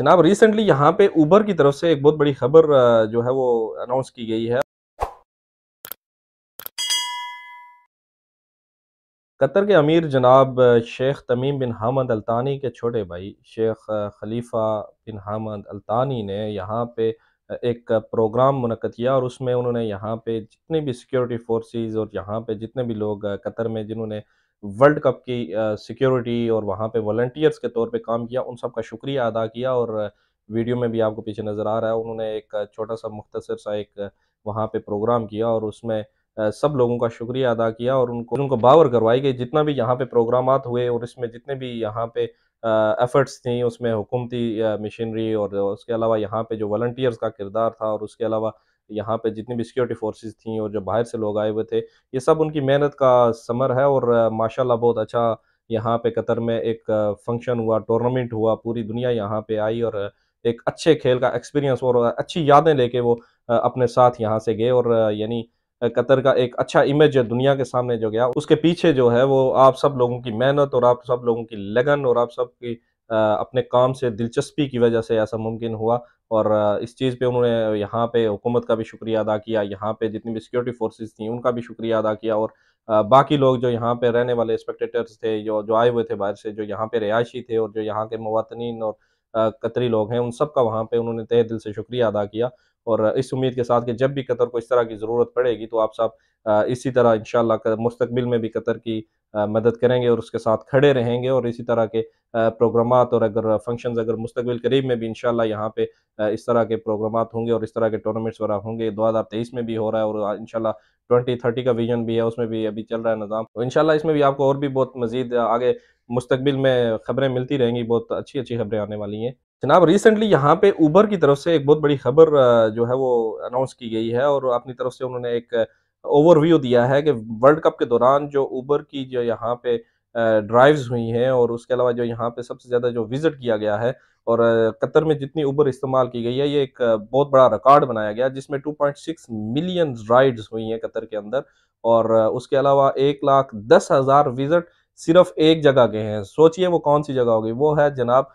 जनाब रिसेंटली यहाँ पे ऊबर की तरफ से एक बहुत बड़ी खबर जो है वो अनाउंस की गई है कतर के अमीर जनाब शेख तमीम बिन हामद अल्तानी के छोटे भाई शेख खलीफा बिन हामद अल्तानी ने यहाँ पे एक प्रोग्राम मुनद किया और उसमें उन्होंने यहाँ पे जितने भी सिक्योरिटी फोर्सेस और यहाँ पे जितने भी लोग कतर में जिन्होंने वर्ल्ड कप की सिक्योरिटी और वहाँ पे वॉल्टियर्स के तौर पे काम किया उन सब का शुक्रिया अदा किया और वीडियो में भी आपको पीछे नज़र आ रहा है उन्होंने एक छोटा सा मुख्तर सा एक वहाँ पर प्रोग्राम किया और उसमें सब लोगों का शुक्रिया अदा किया और उनको उनको बावर करवाई कि जितना भी यहाँ पर प्रोग्राम हुए और इसमें जितने भी यहाँ पे एफ़र्ट्स थी उसमें हुकूमती मशीनरी और उसके अलावा यहाँ पे जो वॉल्टियर्स का किरदार था और उसके अलावा यहाँ पे जितनी भी सिक्योरिटी फोर्सेस थी और जो बाहर से लोग आए हुए थे ये सब उनकी मेहनत का समर है और माशाल्लाह बहुत अच्छा यहाँ पे कतर में एक फंक्शन हुआ टूर्नामेंट हुआ पूरी दुनिया यहाँ पे आई और एक अच्छे खेल का एक्सपीरियंस और अच्छी यादें लेके वो अपने साथ यहाँ से गए और यानी कतर का एक अच्छा इमेज है दुनिया के सामने जो गया उसके पीछे जो है वो आप सब लोगों की मेहनत और आप सब लोगों की लगन और आप सब की अपने काम से दिलचस्पी की वजह से ऐसा मुमकिन हुआ और इस चीज़ पे उन्होंने यहाँ पे हुकूमत का भी शुक्रिया अदा किया यहाँ पे जितनी भी सिक्योरिटी फोर्सेस थी उनका भी शुक्रिया अदा किया और बाकी लोग जो यहाँ पे रहने वाले स्पेक्टेटर्स थे जो जो आए हुए थे बाहर से जो यहाँ पे रिहायशी थे और जो यहाँ के मवातनीन और कतरी लोग हैं उन सब का वहाँ पे उन्होंने तय दिल से शुक्रिया अदा किया और इस उम्मीद के साथ कि जब भी कतर को इस तरह की ज़रूरत पड़ेगी तो आप साहब इसी तरह इन मुस्तबिल में भी कतर की मदद करेंगे और उसके साथ खड़े रहेंगे और इसी तरह के प्रोग्राम और अगर फंक्शन अगर मुस्तबिल करीब में भी इनशाला यहाँ पे इस तरह के प्रोग्राम होंगे और इस तरह के टूर्नामेंट्स वगैरह होंगे दो हज़ार तेईस में भी हो रहा है और इन ट्वेंटी थर्टी का विजन भी है उसमें भी अभी चल रहा है निज़ाम तो इनशाला इसमें भी आपको और भी बहुत मजीद आगे मुस्तबिल में खबरें मिलती रहेंगी बहुत अच्छी अच्छी खबरें आने वाली हैं जनाब रिसेंटली यहाँ पे ऊबर की तरफ से एक बहुत बड़ी खबर जो है वो अनाउंस की गई है और अपनी तरफ से उन्होंने एक ओवरव्यू दिया है कि वर्ल्ड कप के दौरान जो ऊबर की जो यहाँ पे ड्राइव्स हुई हैं और उसके अलावा जो यहाँ पे सबसे ज़्यादा जो विज़िट किया गया है और कतर में जितनी ऊबर इस्तेमाल की गई है ये एक बहुत बड़ा रिकॉर्ड बनाया गया जिसमें 2.6 मिलियन राइड्स हुई हैं कतर के अंदर और उसके अलावा एक लाख दस हज़ार विज़िट सिर्फ एक जगह के हैं सोचिए वो कौन सी जगह होगी वो है जनाब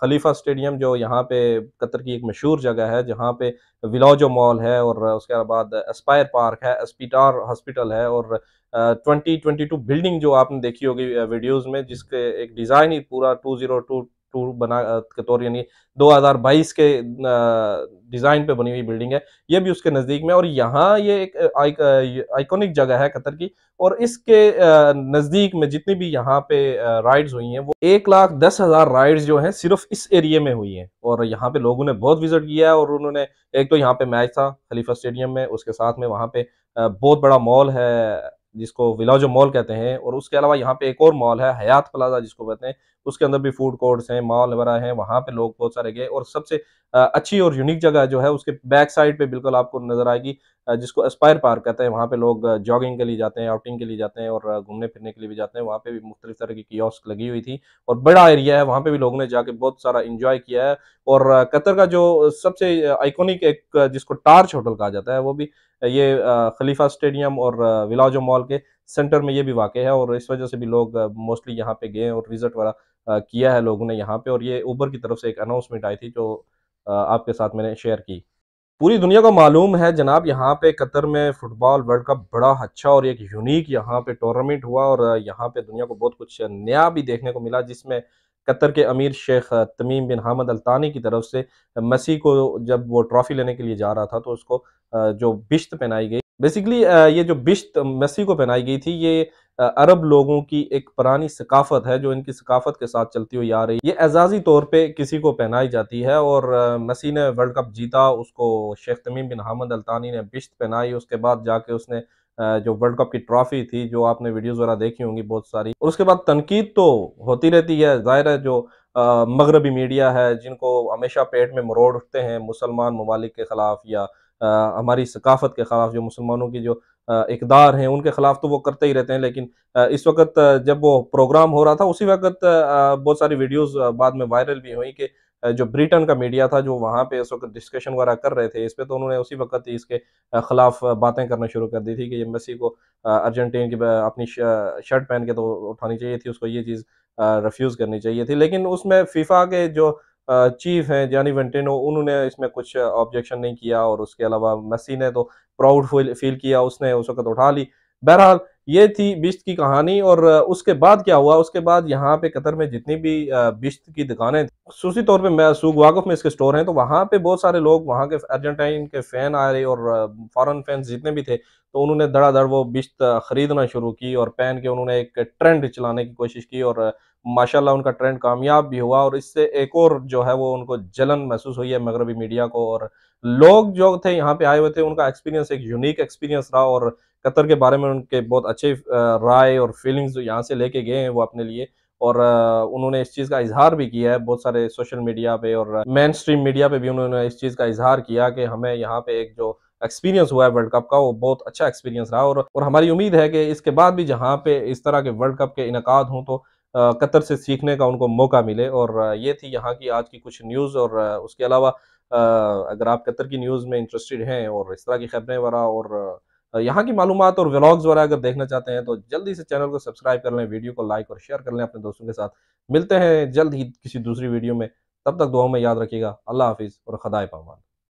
खलीफा स्टेडियम जो यहाँ पे कतर की एक मशहूर जगह है जहाँ पे विलोजो मॉल है और उसके बाद एस्पायर पार्क है एस्पिटार हॉस्पिटल है और ट्वेंटी ट्वेंटी टू बिल्डिंग जो आपने देखी होगी वीडियोज में जिसके एक डिज़ाइन ही पूरा टू जीरो टू टू बना के तौर यानी 2022 के डिज़ाइन पे बनी हुई बिल्डिंग है ये भी उसके नज़दीक में और यहाँ ये एक आइकॉनिक जगह है कतर की और इसके नज़दीक में जितनी भी यहाँ पे राइड्स हुई हैं वो एक लाख दस हज़ार राइड्स जो हैं सिर्फ इस एरिए में हुई हैं और यहाँ पे लोगों ने बहुत विजिट किया है और उन्होंने एक तो यहाँ पे मैच था खलीफा स्टेडियम में उसके साथ में वहाँ पे बहुत बड़ा मॉल है जिसको विलाजो मॉल कहते हैं और उसके अलावा यहाँ पे एक और मॉल है हयात प्लाजा जिसको कहते हैं उसके अंदर भी फूड कोर्ट्स हैं मॉल वगैरह हैं वहाँ पे लोग बहुत सारे गए और सबसे अच्छी और यूनिक जगह जो है उसके बैक साइड पे बिल्कुल आपको नजर आएगी जिसको एस्पायर पार्क कहते हैं वहाँ पे लोग जॉगिंग के लिए जाते हैं आउटिंग के लिए जाते हैं और घूमने फिरने के लिए भी जाते हैं वहाँ पे भी मुख्तलिफ तरह की कियोस्क लगी हुई थी और बड़ा एरिया है वहाँ पे भी लोगों ने जाके बहुत सारा इंजॉय किया है और कतर का जो सबसे आइकोनिक एक जिसको टार्च होटल कहा जाता है वो भी ये खलीफा स्टेडियम और विलाजो मॉल के सेंटर में ये भी वाक़ है और इस वजह से भी लोग मोस्टली यहाँ पे गए और विज़िट वगैरह किया है लोगों ने यहाँ पे और ये ऊबर की तरफ से एक अनाउंसमेंट आई थी जो आपके साथ मैंने शेयर की पूरी दुनिया को मालूम है जनाब यहाँ पे कतर में फुटबॉल वर्ल्ड कप बड़ा अच्छा और एक यूनिक यहाँ पे टूर्नामेंट हुआ और यहाँ पे दुनिया को बहुत कुछ नया भी देखने को मिला जिसमें कतर के अमीर शेख तमीम बिन हामद अल्तानी की तरफ से मसी को जब वो ट्रॉफ़ी लेने के लिए जा रहा था तो उसको जो बिश्त पहनाई गई बेसिकली ये जो बिश्त मसी को पहनाई गई थी ये अरब लोगों की एक पुरानी सकाफत है जो इनकी सकाफत के साथ चलती हुई आ रही है ये एजाजी तौर पे किसी को पहनाई जाती है और मसी ने वर्ल्ड कप जीता उसको शेख तमीम बिन हामद अल्तानी ने बिश्त पहनाई उसके बाद जाके उसने जो वर्ल्ड कप की ट्रॉफी थी जो आपने वीडियोस वगैरह देखी होंगी बहुत सारी और उसके बाद तनकीद तो होती रहती है जाहिर है जो मगरबी मीडिया है जिनको हमेशा पेट में मरोड़ उठते हैं मुसलमान ममालिक के ख़िलाफ़ या आ, हमारी सकाफत के ख़िलाफ़ जो मुसलमानों की जो इकदार हैं उनके ख़िलाफ़ तो वो करते ही रहते हैं लेकिन आ, इस वक्त जब वो प्रोग्राम हो रहा था उसी वक्त बहुत सारी वीडियोज़ बाद में वायरल भी हुई कि जो ब्रिटेन का मीडिया था जो वहाँ पे इस वक्त डिस्कशन वगैरह कर रहे थे इस पर तो उन्होंने उसी वक्त ही इसके खिलाफ बातें करना शुरू कर दी थी कि ये मेसी को अर्जेंटीन की अपनी शर्ट पहन के तो उठानी चाहिए थी उसको ये चीज़ रिफ्यूज़ करनी चाहिए थी लेकिन उसमें फीफा के जो चीफ हैं जानी वेंटेनो उन्होंने इसमें कुछ ऑब्जेक्शन नहीं किया और उसके अलावा मसी ने तो प्राउड फील किया उसने उस वक्त उठा ली बहरहाल ये थी बिश्त की कहानी और उसके बाद क्या हुआ उसके बाद यहाँ पे कतर में जितनी भी बिश्त की दुकानें थी खूसी तौर पे मैं सूग वाकफ में इसके स्टोर हैं तो वहाँ पे बहुत सारे लोग वहाँ के अर्जेंटाइन के फ़ैन आ रहे और फॉरेन फैंस जितने भी थे तो उन्होंने धड़ाधड़ वो बिश्त ख़रीदना शुरू की और पहन के उन्होंने एक ट्रेंड चलाने की कोशिश की और माशाला उनका ट्रेंड कामयाब भी हुआ और इससे एक और जो है वो उनको जलन महसूस हुई है मगरबी मीडिया को और लोग जो थे यहाँ पे आए हुए थे उनका एक्सपीरियंस एक यूनिक एक्सपीरियंस रहा और कतर के बारे में उनके बहुत अच्छे राय और फीलिंग्स जो यहाँ से लेके गए हैं वो अपने लिए और उन्होंने इस चीज़ का इजहार भी किया है बहुत सारे सोशल मीडिया पे और मेन स्ट्रीम मीडिया पे भी उन्होंने इस चीज़ का इजहार किया कि हमें यहाँ पे एक जो एक्सपीरियंस हुआ है वर्ल्ड कप का वो बहुत अच्छा एक्सपीरियंस रहा और, और हमारी उम्मीद है कि इसके बाद भी जहाँ पे इस तरह के वर्ल्ड कप के इनका हों तो कतर से सीखने का उनको मौका मिले और ये थी यहाँ की आज की कुछ न्यूज़ और उसके अलावा अगर आप कतर की न्यूज़ में इंटरेस्टेड हैं और इस तरह की खबरें वगैरह और यहाँ की मालूम और व्लॉग्स वगैरह अगर देखना चाहते हैं तो जल्दी से चैनल को सब्सक्राइब कर लें वीडियो को लाइक और शेयर कर लें अपने दोस्तों के साथ मिलते हैं जल्द ही किसी दूसरी वीडियो में तब तक दुआ में याद रखिएगा अल्लाह हाफिज़ और खदाए पमान